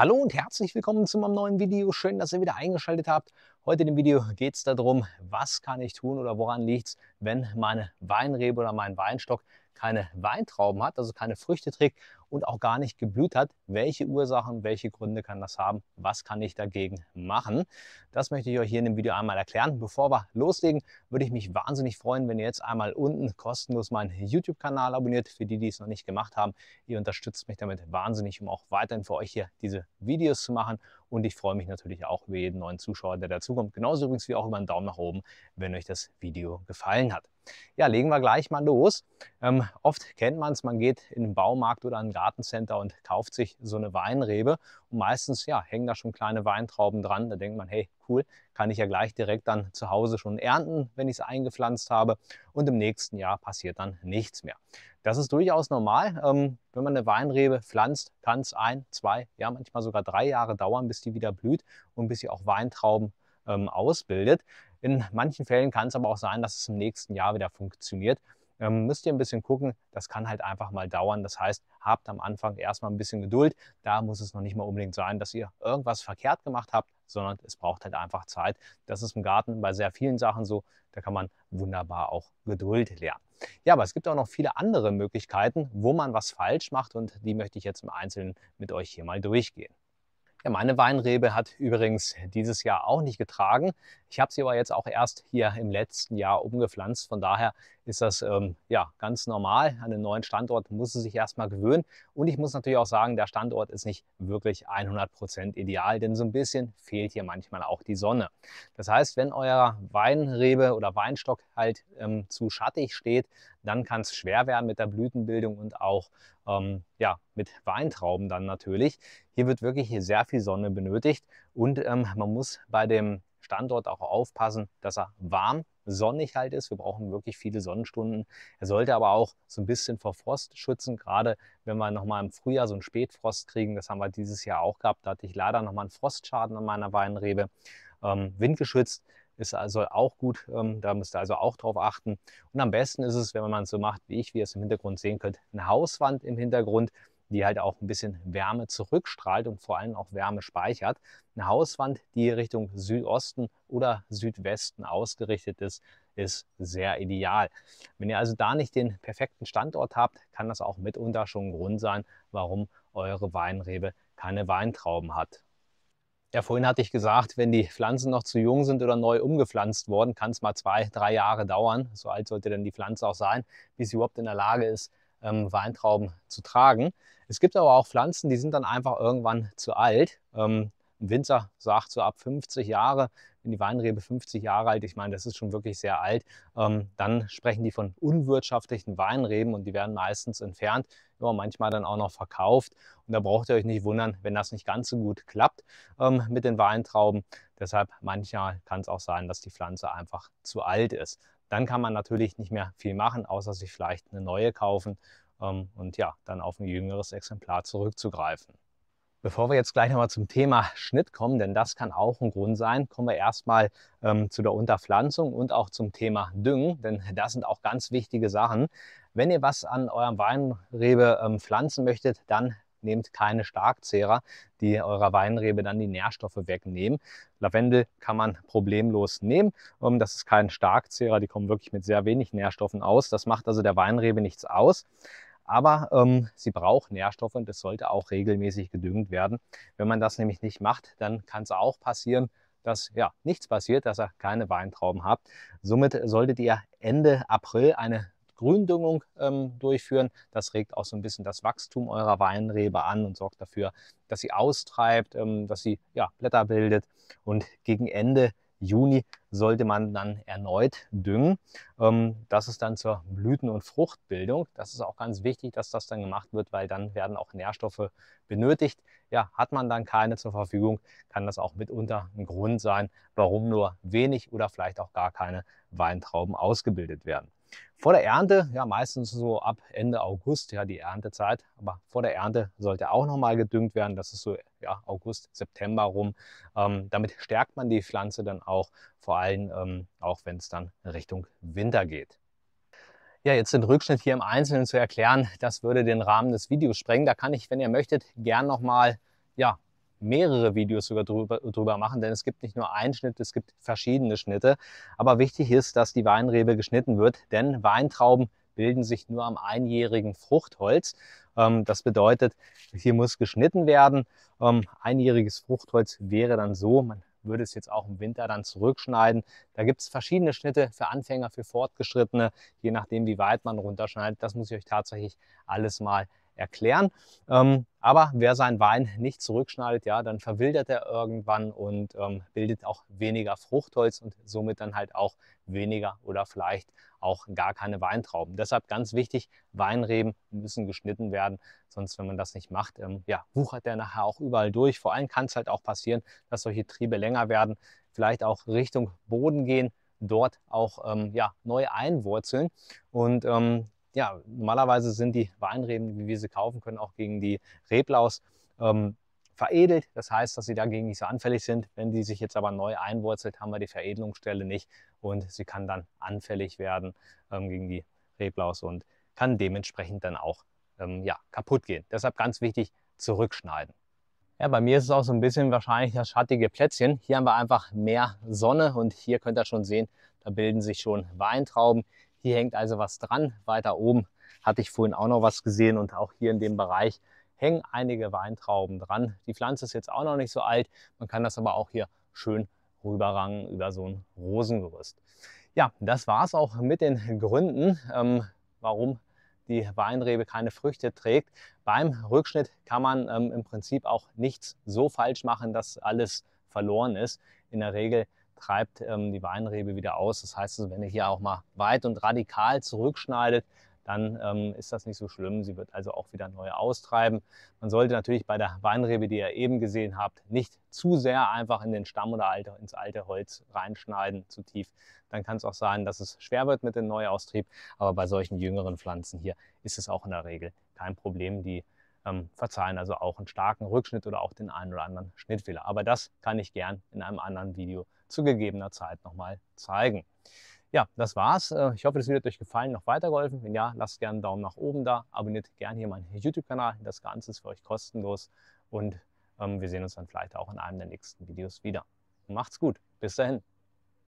Hallo und herzlich willkommen zu meinem neuen Video. Schön, dass ihr wieder eingeschaltet habt. Heute in dem Video geht es darum, was kann ich tun oder woran liegt es, wenn meine Weinrebe oder mein Weinstock keine Weintrauben hat, also keine Früchte trägt und auch gar nicht geblüht hat. Welche Ursachen, welche Gründe kann das haben? Was kann ich dagegen machen? Das möchte ich euch hier in dem Video einmal erklären. Bevor wir loslegen, würde ich mich wahnsinnig freuen, wenn ihr jetzt einmal unten kostenlos meinen YouTube-Kanal abonniert. Für die, die es noch nicht gemacht haben, ihr unterstützt mich damit wahnsinnig, um auch weiterhin für euch hier diese Videos zu machen und ich freue mich natürlich auch über jeden neuen Zuschauer, der dazukommt. Genauso übrigens wie auch über einen Daumen nach oben, wenn euch das Video gefallen hat. Ja, legen wir gleich mal los. Ähm, oft kennt man es, man geht in einen Baumarkt oder ein Gartencenter und kauft sich so eine Weinrebe. Und meistens ja, hängen da schon kleine Weintrauben dran. Da denkt man, hey, cool, kann ich ja gleich direkt dann zu Hause schon ernten, wenn ich es eingepflanzt habe. Und im nächsten Jahr passiert dann nichts mehr. Das ist durchaus normal. Ähm, wenn man eine Weinrebe pflanzt, kann es ein, zwei, ja manchmal sogar drei Jahre dauern, bis die wieder blüht und bis sie auch Weintrauben ähm, ausbildet. In manchen Fällen kann es aber auch sein, dass es im nächsten Jahr wieder funktioniert. Ähm, müsst ihr ein bisschen gucken, das kann halt einfach mal dauern. Das heißt, habt am Anfang erstmal ein bisschen Geduld. Da muss es noch nicht mal unbedingt sein, dass ihr irgendwas verkehrt gemacht habt, sondern es braucht halt einfach Zeit. Das ist im Garten bei sehr vielen Sachen so. Da kann man wunderbar auch Geduld lernen. Ja, aber es gibt auch noch viele andere Möglichkeiten, wo man was falsch macht und die möchte ich jetzt im Einzelnen mit euch hier mal durchgehen. Ja, meine Weinrebe hat übrigens dieses Jahr auch nicht getragen. Ich habe sie aber jetzt auch erst hier im letzten Jahr umgepflanzt. Von daher ist das ähm, ja, ganz normal. An den neuen Standort muss sie sich erstmal gewöhnen. Und ich muss natürlich auch sagen, der Standort ist nicht wirklich 100% ideal, denn so ein bisschen fehlt hier manchmal auch die Sonne. Das heißt, wenn euer Weinrebe oder Weinstock halt ähm, zu schattig steht, dann kann es schwer werden mit der Blütenbildung und auch ähm, ja, mit Weintrauben dann natürlich. Hier wird wirklich sehr viel Sonne benötigt und ähm, man muss bei dem Standort auch aufpassen, dass er warm, sonnig halt ist. Wir brauchen wirklich viele Sonnenstunden. Er sollte aber auch so ein bisschen vor Frost schützen, gerade wenn wir nochmal im Frühjahr so einen Spätfrost kriegen. Das haben wir dieses Jahr auch gehabt. Da hatte ich leider nochmal einen Frostschaden an meiner Weinrebe. Ähm, windgeschützt ist also auch gut. Ähm, da müsst ihr also auch drauf achten. Und am besten ist es, wenn man es so macht wie ich, wie ihr es im Hintergrund sehen könnt, eine Hauswand im Hintergrund die halt auch ein bisschen Wärme zurückstrahlt und vor allem auch Wärme speichert. Eine Hauswand, die Richtung Südosten oder Südwesten ausgerichtet ist, ist sehr ideal. Wenn ihr also da nicht den perfekten Standort habt, kann das auch mitunter schon ein Grund sein, warum eure Weinrebe keine Weintrauben hat. Ja, vorhin hatte ich gesagt, wenn die Pflanzen noch zu jung sind oder neu umgepflanzt worden, kann es mal zwei, drei Jahre dauern. So alt sollte denn die Pflanze auch sein, bis sie überhaupt in der Lage ist, ähm, Weintrauben zu tragen. Es gibt aber auch Pflanzen, die sind dann einfach irgendwann zu alt. Ähm, ein Winzer sagt so ab 50 Jahre, wenn die Weinrebe 50 Jahre alt, ich meine, das ist schon wirklich sehr alt, ähm, dann sprechen die von unwirtschaftlichen Weinreben und die werden meistens entfernt, ja, manchmal dann auch noch verkauft. Und da braucht ihr euch nicht wundern, wenn das nicht ganz so gut klappt ähm, mit den Weintrauben. Deshalb manchmal kann es auch sein, dass die Pflanze einfach zu alt ist. Dann kann man natürlich nicht mehr viel machen, außer sich vielleicht eine neue kaufen ähm, und ja, dann auf ein jüngeres Exemplar zurückzugreifen. Bevor wir jetzt gleich nochmal zum Thema Schnitt kommen, denn das kann auch ein Grund sein, kommen wir erstmal ähm, zu der Unterpflanzung und auch zum Thema Düngen, denn das sind auch ganz wichtige Sachen. Wenn ihr was an eurem Weinrebe ähm, pflanzen möchtet, dann nehmt keine Starkzehrer, die eurer Weinrebe dann die Nährstoffe wegnehmen. Lavendel kann man problemlos nehmen. Ähm, das ist kein Starkzehrer, die kommen wirklich mit sehr wenig Nährstoffen aus. Das macht also der Weinrebe nichts aus. Aber ähm, sie braucht Nährstoffe und es sollte auch regelmäßig gedüngt werden. Wenn man das nämlich nicht macht, dann kann es auch passieren, dass ja nichts passiert, dass ihr keine Weintrauben habt. Somit solltet ihr Ende April eine Gründüngung ähm, durchführen. Das regt auch so ein bisschen das Wachstum eurer Weinrebe an und sorgt dafür, dass sie austreibt, ähm, dass sie ja, Blätter bildet. Und gegen Ende Juni sollte man dann erneut düngen. Ähm, das ist dann zur Blüten- und Fruchtbildung. Das ist auch ganz wichtig, dass das dann gemacht wird, weil dann werden auch Nährstoffe benötigt. Ja, hat man dann keine zur Verfügung, kann das auch mitunter ein Grund sein, warum nur wenig oder vielleicht auch gar keine Weintrauben ausgebildet werden. Vor der Ernte, ja meistens so ab Ende August, ja die Erntezeit, aber vor der Ernte sollte auch nochmal gedüngt werden. Das ist so ja, August, September rum. Ähm, damit stärkt man die Pflanze dann auch, vor allem ähm, auch wenn es dann Richtung Winter geht. Ja, jetzt den Rückschnitt hier im Einzelnen zu erklären, das würde den Rahmen des Videos sprengen. Da kann ich, wenn ihr möchtet, gern nochmal ja, mehrere Videos sogar drüber, drüber machen, denn es gibt nicht nur einen Schnitt, es gibt verschiedene Schnitte. Aber wichtig ist, dass die Weinrebe geschnitten wird, denn Weintrauben bilden sich nur am einjährigen Fruchtholz. Ähm, das bedeutet, hier muss geschnitten werden. Ähm, einjähriges Fruchtholz wäre dann so, man würde es jetzt auch im Winter dann zurückschneiden, da gibt es verschiedene Schnitte für Anfänger, für Fortgeschrittene, je nachdem, wie weit man runterschneidet. Das muss ich euch tatsächlich alles mal erklären. Ähm, aber wer seinen Wein nicht zurückschneidet, ja, dann verwildert er irgendwann und ähm, bildet auch weniger Fruchtholz und somit dann halt auch weniger oder vielleicht auch gar keine Weintrauben. Deshalb ganz wichtig, Weinreben müssen geschnitten werden, sonst wenn man das nicht macht, ähm, ja, wuchert der nachher auch überall durch. Vor allem kann es halt auch passieren, dass solche Triebe länger werden, vielleicht auch Richtung Boden gehen, dort auch ähm, ja, neu einwurzeln. Und ähm, ja, normalerweise sind die Weinreben, wie wir sie kaufen können, auch gegen die Reblaus ähm, veredelt. Das heißt, dass sie dagegen nicht so anfällig sind. Wenn die sich jetzt aber neu einwurzelt, haben wir die Veredelungsstelle nicht und sie kann dann anfällig werden ähm, gegen die Reblaus und kann dementsprechend dann auch ähm, ja, kaputt gehen. Deshalb ganz wichtig, zurückschneiden. Ja, bei mir ist es auch so ein bisschen wahrscheinlich das schattige Plätzchen. Hier haben wir einfach mehr Sonne und hier könnt ihr schon sehen, da bilden sich schon Weintrauben. Hier hängt also was dran. Weiter oben hatte ich vorhin auch noch was gesehen und auch hier in dem Bereich hängen einige Weintrauben dran. Die Pflanze ist jetzt auch noch nicht so alt. Man kann das aber auch hier schön rüberrangen über so ein Rosengerüst. Ja, das war es auch mit den Gründen, ähm, warum die Weinrebe keine Früchte trägt. Beim Rückschnitt kann man ähm, im Prinzip auch nichts so falsch machen, dass alles verloren ist. In der Regel treibt ähm, die Weinrebe wieder aus. Das heißt, also, wenn ihr hier auch mal weit und radikal zurückschneidet, dann ähm, ist das nicht so schlimm. Sie wird also auch wieder neu austreiben. Man sollte natürlich bei der Weinrebe, die ihr eben gesehen habt, nicht zu sehr einfach in den Stamm oder alte, ins alte Holz reinschneiden, zu tief. Dann kann es auch sein, dass es schwer wird mit dem Neuaustrieb. Aber bei solchen jüngeren Pflanzen hier ist es auch in der Regel kein Problem. Die ähm, verzeihen also auch einen starken Rückschnitt oder auch den einen oder anderen Schnittfehler. Aber das kann ich gern in einem anderen Video zu gegebener Zeit nochmal zeigen. Ja, das war's. Äh, ich hoffe, das Video hat euch gefallen, noch weitergeholfen. Wenn ja, lasst gerne einen Daumen nach oben da. Abonniert gerne hier meinen YouTube-Kanal. Das Ganze ist für euch kostenlos. Und ähm, wir sehen uns dann vielleicht auch in einem der nächsten Videos wieder. Macht's gut. Bis dahin.